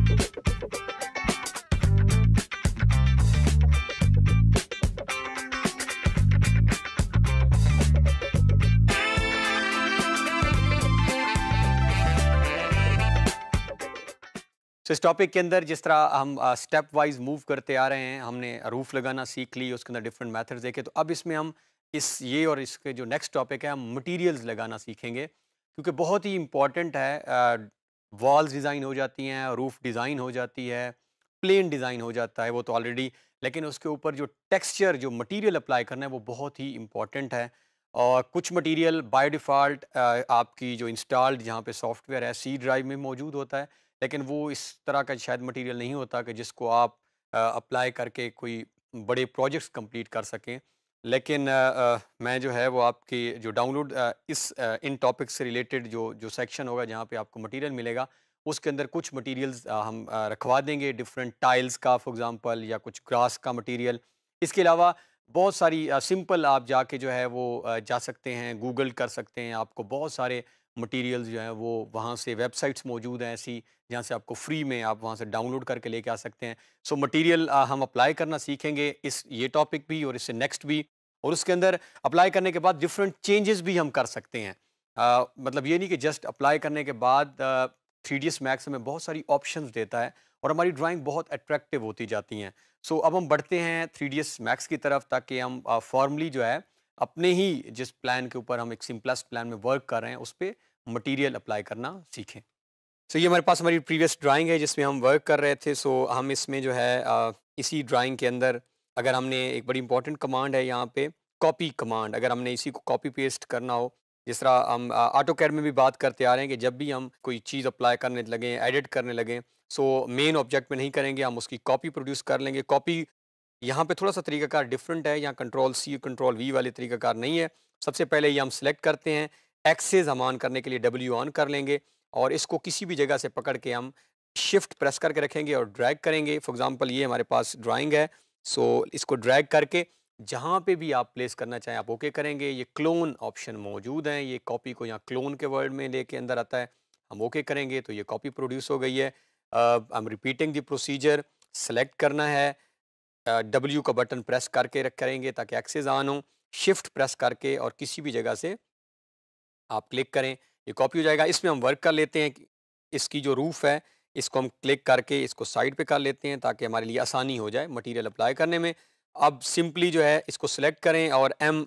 तो इस टॉपिक के अंदर जिस तरह हम स्टेप वाइज मूव करते आ रहे हैं हमने रूफ़ लगाना सीख ली उसके अंदर डिफरेंट मेथड्स देखे तो अब इसमें हम इस ये और इसके जो नेक्स्ट टॉपिक है हम मटेरियल्स लगाना सीखेंगे क्योंकि बहुत ही इम्पॉर्टेंट है uh, वॉल्स डिज़ाइन हो जाती हैं रूफ़ डिज़ाइन हो जाती है प्लेन डिज़ाइन हो जाता है वो तो ऑलरेडी लेकिन उसके ऊपर जो टेक्सचर जो मटेरियल अप्लाई करना है वो बहुत ही इम्पॉर्टेंट है और कुछ मटेरियल बाय डिफ़ॉल्ट आपकी जो इंस्टॉल्ड जहाँ पे सॉफ्टवेयर है सी ड्राइव में मौजूद होता है लेकिन वो इस तरह का शायद मटेरियल नहीं होता कि जिसको आप अप्लाई करके कोई बड़े प्रोजेक्ट्स कंप्लीट कर सकें लेकिन आ, आ, मैं जो है वो आपकी जो डाउनलोड इस आ, इन टॉपिक से रिलेटेड जो जो सेक्शन होगा जहाँ पे आपको मटेरियल मिलेगा उसके अंदर कुछ मटेरियल्स हम रखवा देंगे डिफरेंट टाइल्स का फॉर एग्जांपल या कुछ ग्रास का मटेरियल इसके अलावा बहुत सारी सिंपल आप जाके जो है वो जा सकते हैं गूगल कर सकते हैं आपको बहुत सारे मटेरियल्स जो हैं वो वहाँ से वेबसाइट्स मौजूद हैं ऐसी जहाँ से आपको फ्री में आप वहाँ से डाउनलोड करके लेके आ सकते हैं सो so, मटेरियल हम अप्लाई करना सीखेंगे इस ये टॉपिक भी और इससे नेक्स्ट भी और उसके अंदर अप्लाई करने के बाद डिफरेंट चेंजेस भी हम कर सकते हैं आ, मतलब ये नहीं कि जस्ट अप्लाई करने के बाद थ्री डी मैक्स हमें बहुत सारी ऑप्शन देता है और हमारी ड्राइंग बहुत अट्रैक्टिव होती जाती हैं सो so, अब हम बढ़ते हैं थ्री डी मैक्स की तरफ ताकि हम फॉर्मली जो है अपने ही जिस प्लान के ऊपर हम एक सिंपलेस्ट प्लान में वर्क कर रहे हैं उस पर मटेरियल अप्लाई करना सीखें सो so, ये हमारे पास हमारी प्रीवियस ड्राइंग है जिसमें हम वर्क कर रहे थे सो so, हम इसमें जो है आ, इसी ड्राइंग के अंदर अगर हमने एक बड़ी इंपॉर्टेंट कमांड है यहाँ पे कॉपी कमांड अगर हमने इसी को कॉपी पेस्ट करना हो जिस तरह हम ऑटो कैड में भी बात करते आ रहे हैं कि जब भी हम कोई चीज़ अप्लाई करने लगें एडिट करने लगें सो मेन ऑब्जेक्ट में नहीं करेंगे हम उसकी कॉपी प्रोड्यूस कर लेंगे कॉपी यहाँ पे थोड़ा सा तरीकाकार डिफरेंट है यहाँ कंट्रोल सी कंट्रोल वी वाले तरीकाकार नहीं है सबसे पहले ये हम सिलेक्ट करते हैं एक्सेज हम ऑन करने के लिए डब्ल्यू ऑन कर लेंगे और इसको किसी भी जगह से पकड़ के हम शिफ्ट प्रेस करके रखेंगे और ड्रैग करेंगे फॉर एग्जांपल ये हमारे पास ड्राइंग है सो इसको ड्रैग करके जहाँ पे भी आप प्लेस करना चाहें आप ओके करेंगे ये क्लोन ऑप्शन मौजूद हैं ये कॉपी को यहाँ क्लोन के वर्ड में लेके अंदर आता है हम ओके करेंगे तो ये कॉपी प्रोड्यूस हो गई है I am repeating the procedure select करना है डब्ल्यू uh, का बटन प्रेस करके रख करेंगे ताकि एक्सेज ऑन हो शिफ्ट प्रेस करके और किसी भी जगह से आप क्लिक करें ये कॉपी हो जाएगा इसमें हम वर्क कर लेते हैं इसकी जो रूफ़ है इसको हम क्लिक करके इसको साइड पे कर लेते हैं ताकि हमारे लिए आसानी हो जाए मटेरियल अप्लाई करने में अब सिंपली जो है इसको सिलेक्ट करें और एम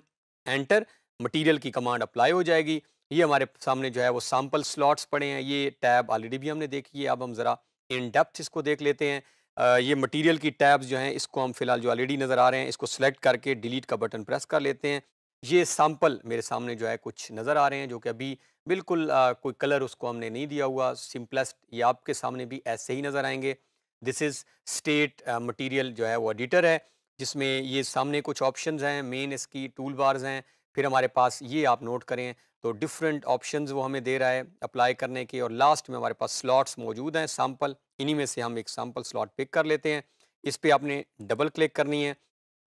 एंटर मटेरियल की कमांड अप्लाई हो जाएगी ये हमारे सामने जो है वो सैम्पल स्लॉट्स पड़े हैं ये टैब ऑलरेडी भी हमने देखी है अब हम ज़रा इन डेप्थ इसको देख लेते हैं आ, ये मटीरियल की टैब्स जो हैं इसको हम फिलहाल जो ऑलरेडी नज़र आ रहे हैं इसको सिलेक्ट करके डिलीट का बटन प्रेस कर लेते हैं ये सैम्पल मेरे सामने जो है कुछ नज़र आ रहे हैं जो कि अभी बिल्कुल आ, कोई कलर उसको हमने नहीं दिया हुआ सिंपलेस्ट ये आपके सामने भी ऐसे ही नज़र आएंगे दिस इज़ स्टेट मटेरियल जो है वो एडिटर है जिसमें ये सामने कुछ ऑप्शंस हैं मेन इसकी टूल बार्स हैं फिर हमारे पास ये आप नोट करें तो डिफरेंट ऑप्शन वो हमें दे रहा है अप्लाई करने के और लास्ट में हमारे पास स्लॉट्स मौजूद हैं सैम्पल इन्हीं में से हम एक सैम्पल स्लॉट पिक कर लेते हैं इस पर आपने डबल क्लिक करनी है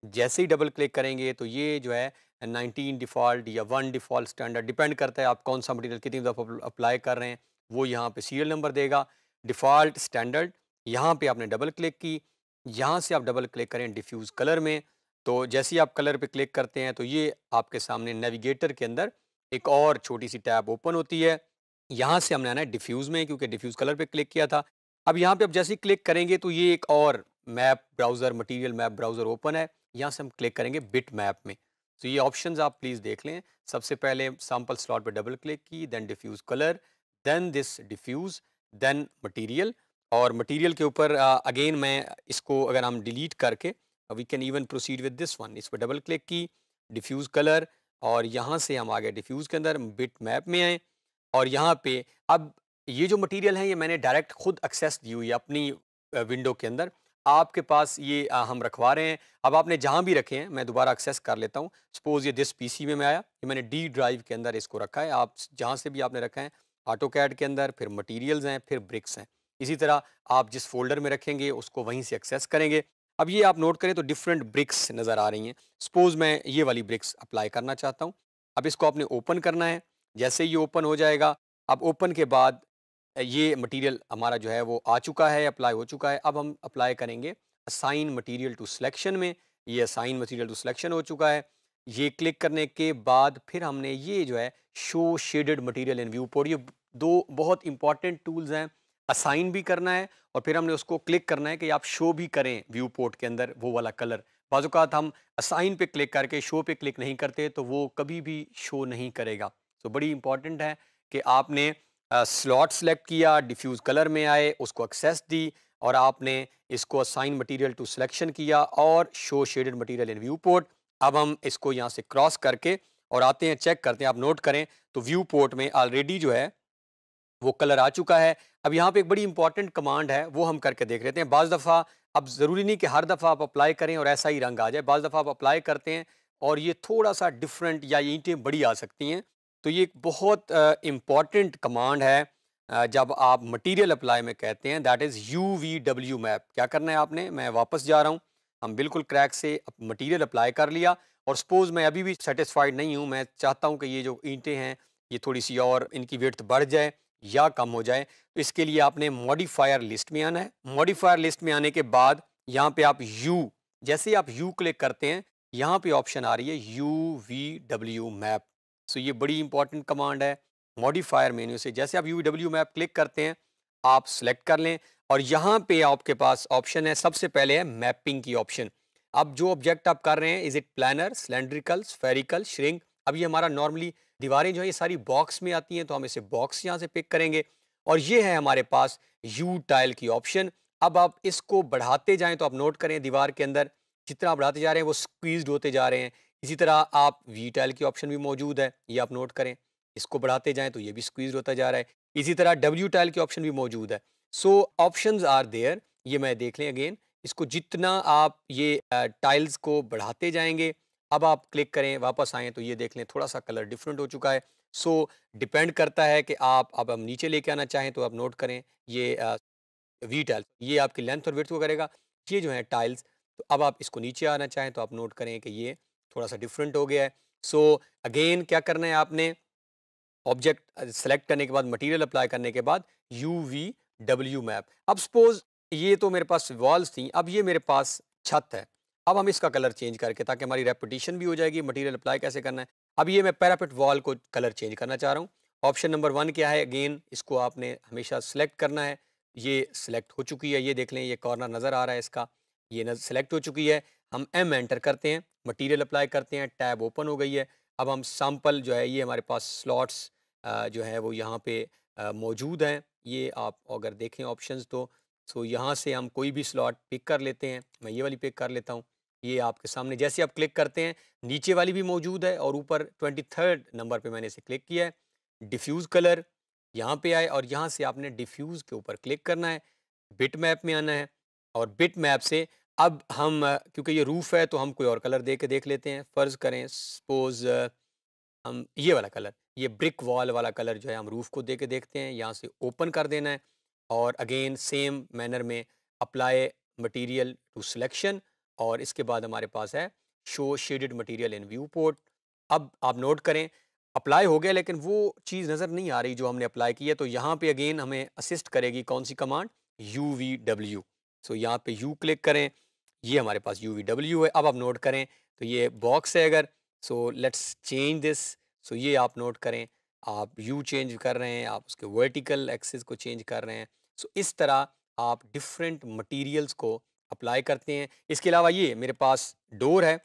जैसे ही डबल क्लिक करेंगे तो ये जो है 19 डिफ़ॉल्ट या वन डिफ़ॉल्ट स्टैंडर्ड डिपेंड करता है आप कौन सा मटेरियल कितनी दफ़ा अप्लाई कर रहे हैं वो यहाँ पे सीरियल नंबर देगा डिफ़ॉल्ट स्टैंडर्ड यहाँ पे आपने डबल क्लिक की यहाँ से आप डबल क्लिक करें डिफ्यूज़ कलर में तो जैसे ही आप कलर पे क्लिक करते हैं तो ये आपके सामने नेविगेटर के अंदर एक और छोटी सी टैब ओपन होती है यहाँ से हमने आना है डिफ्यूज़ में क्योंकि डिफ्यूज़ कलर पे क्लिक किया था अब यहाँ पे आप जैसे ही क्लिक करेंगे तो ये एक और map browser material map browser open है यहाँ से हम क्लिक करेंगे बिट मैप में तो ये ऑप्शन आप प्लीज़ देख लें सबसे पहले सैम्पल स्लॉट पर डबल क्लिक की then diffuse colour then this diffuse then material और मटीरियल के ऊपर अगेन मैं इसको अगर हम डिलीट करके we can even proceed with this one इस पर डबल क्लिक की डिफ्यूज़ कलर और यहाँ से हम आ गए डिफ्यूज़ के अंदर बिट मैप में आए और यहाँ पे अब ये जो मटेरियल है ये मैंने डायरेक्ट खुद एक्सेस दी हुई है अपनी विंडो के अंदर आपके पास ये आ, हम रखवा रहे हैं अब आपने जहाँ भी रखे हैं मैं दोबारा एक्सेस कर लेता हूँ सपोज़ ये दिस पीसी में मैं आया ये मैंने डी ड्राइव के अंदर इसको रखा है आप जहाँ से भी आपने रखा है ऑटो कैड के अंदर फिर मटीरियल्स हैं फिर ब्रिक्स हैं इसी तरह आप जिस फोल्डर में रखेंगे उसको वहीं से एक्सेस करेंगे अब ये आप नोट करें तो डिफरेंट ब्रिक्स नज़र आ रही हैं सपोज़ मैं ये वाली ब्रिक्स अप्लाई करना चाहता हूँ अब इसको आपने ओपन करना है जैसे ही ओपन हो जाएगा अब ओपन के बाद ये मटेरियल हमारा जो है वो आ चुका है अप्लाई हो चुका है अब हम अप्लाई करेंगे असाइन मटेरियल टू सिलेक्शन में ये असाइन मटेरियल टू सिलेक्शन हो चुका है ये क्लिक करने के बाद फिर हमने ये जो है show shaded material in viewport ये दो बहुत इंपॉर्टेंट टूल्स हैं असाइन भी करना है और फिर हमने उसको क्लिक करना है कि आप शो भी करें व्यू पोर्ट के अंदर वो वाला कलर बाजूकात हम असाइन पे क्लिक करके शो पे क्लिक नहीं करते तो वो कभी भी शो नहीं करेगा तो बड़ी इंपॉर्टेंट है कि आपने स्लॉट सेलेक्ट किया डिफ्यूज़ कलर में आए उसको एक्सेस दी और आपने इसको असाइन मटेरियल टू सिलेक्शन किया और show shaded material in viewport अब हम इसको यहाँ से क्रॉस करके और आते हैं चेक करते हैं आप नोट करें तो व्यू पोर्ट में ऑलरेडी जो है वो कलर आ चुका है अब यहाँ पे एक बड़ी इंपॉर्टेंट कमांड है वो हम करके देख लेते हैं बाज़ दफ़ा अब ज़रूरी नहीं कि हर दफ़ा आप अप्लाई करें और ऐसा ही रंग आ जाए बाज़ दफ़ा आप अप्लाई करते हैं और ये थोड़ा सा डिफरेंट या ईंटें बड़ी आ सकती हैं तो ये एक बहुत इम्पॉर्टेंट uh, कमांड है uh, जब आप मटीरियल अप्लाई में कहते हैं that is U V W map क्या करना है आपने मैं वापस जा रहा हूँ हम बिल्कुल क्रैक से मटीरियल अप्लाई कर लिया और सपोज़ मैं अभी भी सेटिस्फाइड नहीं हूँ मैं चाहता हूँ कि ये जो ईंटें हैं ये थोड़ी सी और इनकी वेट बढ़ जाए या कम हो जाए तो इसके लिए आपने मॉडिफायर लिस्ट में आना है मॉडिफायर लिस्ट में आने के बाद यहाँ पे आप यू जैसे आप यू क्लिक करते हैं यहाँ पे ऑप्शन आ रही है U V W map so ये बड़ी इंपॉर्टेंट कमांड है मॉडिफायर मेन्यू से जैसे आप यू डब्ल्यू मैप क्लिक करते हैं आप सेलेक्ट कर लें और यहाँ पे आपके पास ऑप्शन है सबसे पहले है मैपिंग की ऑप्शन अब जो ऑब्जेक्ट आप कर रहे हैं is it planar cylindrical spherical shrink अब ये हमारा नॉर्मली दीवारें जो है ये सारी बॉक्स में आती हैं तो हम इसे बॉक्स यहाँ से पिक करेंगे और ये है हमारे पास यू टाइल की ऑप्शन अब आप इसको बढ़ाते जाएं तो आप नोट करें दीवार के अंदर जितना बढ़ाते जा रहे हैं वो स्क्वीज होते जा रहे हैं इसी तरह आप वी टाइल की ऑप्शन भी मौजूद है ये आप नोट करें इसको बढ़ाते जाएं तो ये भी स्क्वीज होता जा रहा है इसी तरह डब्ल्यू टाइल की ऑप्शन भी मौजूद है सो ऑप्शन आर देयर ये मैं देख लें अगेन इसको जितना आप ये टाइल्स को बढ़ाते जाएंगे अब आप क्लिक करें वापस आएँ तो ये देख लें थोड़ा सा कलर डिफरेंट हो चुका है सो so, डिपेंड करता है कि आप अब हम नीचे लेके आना चाहें तो आप नोट करें ये वी टाइल ये आपकी लेंथ और वर्थ को करेगा ये जो है टाइल्स तो अब आप इसको नीचे आना चाहें तो आप नोट करें कि ये थोड़ा सा डिफरेंट हो गया है सो so, अगेन क्या करना है आपने ऑब्जेक्ट सेलेक्ट करने के बाद मटेरियल अप्लाई करने के बाद यू वी डब्ल्यू मैप अब सपोज ये तो मेरे पास वॉल्स थी अब ये मेरे पास छत है अब हम इसका कलर चेंज करके ताकि हमारी रेपुटेशन भी हो जाएगी मटीरियल अप्लाई कैसे करना है अब ये मैं पैरापिट वॉल को कलर चेंज करना चाह रहा हूँ ऑप्शन नंबर वन क्या है अगेन इसको आपने हमेशा सेलेक्ट करना है ये सिलेक्ट हो चुकी है ये देख लें ये कॉर्नर नज़र आ रहा है इसका ये सिलेक्ट हो चुकी है हम एम एंटर करते हैं मटेरियल अप्लाई करते हैं टैब ओपन हो गई है अब हम सैम्पल जो है ये हमारे पास स्लॉट्स जो है वो यहाँ पे मौजूद हैं ये आप अगर देखें ऑप्शंस तो सो तो यहाँ से हम कोई भी स्लॉट पिक कर लेते हैं मैं ये वाली पिक कर लेता हूँ ये आपके सामने जैसे आप क्लिक करते हैं नीचे वाली भी मौजूद है और ऊपर ट्वेंटी थर्ड नंबर पर मैंने इसे क्लिक किया है डिफ्यूज़ कलर यहाँ पर आए और यहाँ से आपने डिफ्यूज़ के ऊपर क्लिक करना है बिट मैप में आना है और बिट मैप से अब हम क्योंकि ये रूफ़ है तो हम कोई और कलर दे के देख लेते हैं फ़र्ज़ करें सपोज़ हम ये वाला कलर ये ब्रिक वॉल वाला कलर जो है हम रूफ़ को दे के देखते हैं यहाँ से ओपन कर देना है और अगेन सेम मैनर में अप्लाई मटेरियल टू सिलेक्शन और इसके बाद हमारे पास है show shaded material in viewport अब आप नोट करें अप्लाई हो गया लेकिन वो चीज़ नज़र नहीं आ रही जो हमने अप्लाई की है तो यहाँ पे अगेन हमें असिस्ट करेगी कौन सी command U V W so यहाँ पे यू क्लिक करें ये हमारे पास यू वी डब्ल्यू है अब आप नोट करें तो ये बॉक्स है अगर so let's change this so ये आप नोट करें आप यू चेंज कर रहे हैं आप उसके वर्टिकल एक्सेस को चेंज कर रहे हैं सो इस तरह आप डिफरेंट मटेरियल्स को अप्लाई करते हैं इसके अलावा ये मेरे पास डोर है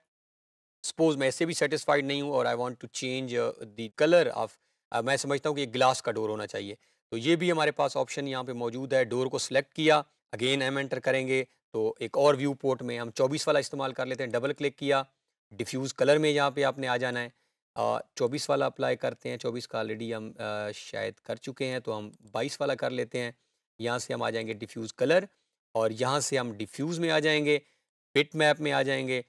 सपोज मैं इससे भी सेटिस्फाइड नहीं हूँ और I want to change the colour of मैं समझता हूँ कि ग्लास का डोर होना चाहिए तो ये भी हमारे पास ऑप्शन यहाँ पे मौजूद है डोर को सिलेक्ट किया अगेन एम एंटर करेंगे तो एक और व्यू पोर्ट में हम 24 वाला इस्तेमाल कर लेते हैं डबल क्लिक किया डिफ्यूज़ कलर में यहाँ पे आपने आ जाना है चौबीस वाला अप्लाई करते हैं चौबीस का ऑलरेडी हम आ, शायद कर चुके हैं तो हम बाईस वाला कर लेते हैं यहाँ से हम आ जाएंगे डिफ्यूज़ कलर और यहाँ से हम डिफ्यूज़ में आ जाएंगे पिट मैप में आ जाएंगे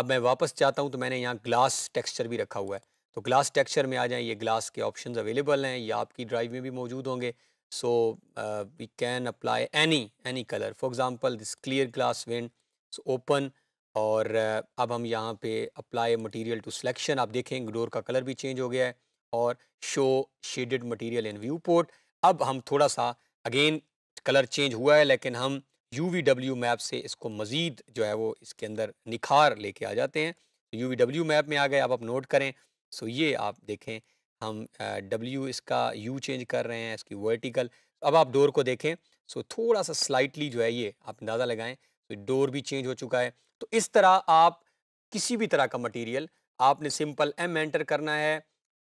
अब मैं वापस चाहता हूँ तो मैंने यहाँ ग्लास टेक्सचर भी रखा हुआ है तो ग्लास टेक्सचर में आ जाएँ ये ग्लास के ऑप्शन अवेलेबल हैं या आपकी ड्राइव में भी मौजूद होंगे So uh, we can apply any any color. For example, this clear glass wind, so open और uh, अब हम यहाँ पे अप्लाई मटेरियल टू सिलेक्शन आप देखें डोर का कलर भी चेंज हो गया है और show shaded material in viewport अब हम थोड़ा सा अगेन कलर चेंज हुआ है लेकिन हम यू वी डब्ल्यू मैप से इसको मज़ीद जो है वो इसके अंदर निखार लेके आ जाते हैं यू वी डब्ल्यू मैप में आ गए अब आप नोट करें सो ये आप देखें हम डब्ल्यू इसका यू चेंज कर रहे हैं इसकी वर्टिकल अब आप डोर को देखें सो थोड़ा सा स्लाइटली जो है ये आप अंदाज़ा लगाएं तो डोर भी चेंज हो चुका है तो इस तरह आप किसी भी तरह का मटेरियल आपने सिंपल एम एंटर करना है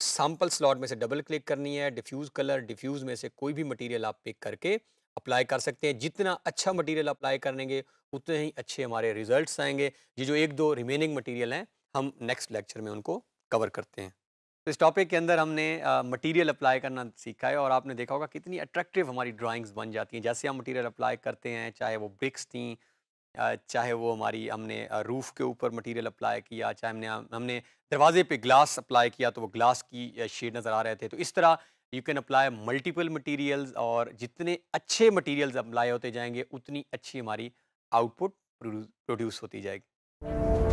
सैम्पल स्लॉट में से डबल क्लिक करनी है डिफ्यूज़ कलर डिफ्यूज़ में से कोई भी मटीरियल आप पिक करके अप्लाई कर सकते हैं जितना अच्छा मटीरियल अप्लाई करेंगे उतने ही अच्छे हमारे रिजल्ट आएंगे ये जो एक दो रिमेनिंग मटीरियल हैं हम नेक्स्ट लेक्चर में उनको कवर करते हैं तो इस टॉपिक के अंदर हमने मटेरियल अप्लाई करना सीखा है और आपने देखा होगा कितनी अट्रैक्टिव हमारी ड्राइंग्स बन जाती हैं जैसे हम मटेरियल अप्लाई करते हैं चाहे वो ब्रिक्स थी चाहे वो हमारी हमने रूफ़ के ऊपर मटेरियल अप्लाई किया चाहे हमने हमने दरवाजे पे ग्लास अप्लाई किया तो वो ग्लास की शेड नज़र आ रहे थे तो इस तरह you can apply multiple materials और जितने अच्छे मटेरियल्स अप्लाई होते जाएंगे उतनी अच्छी हमारी आउटपुट प्रोड्यूस होती जाएगी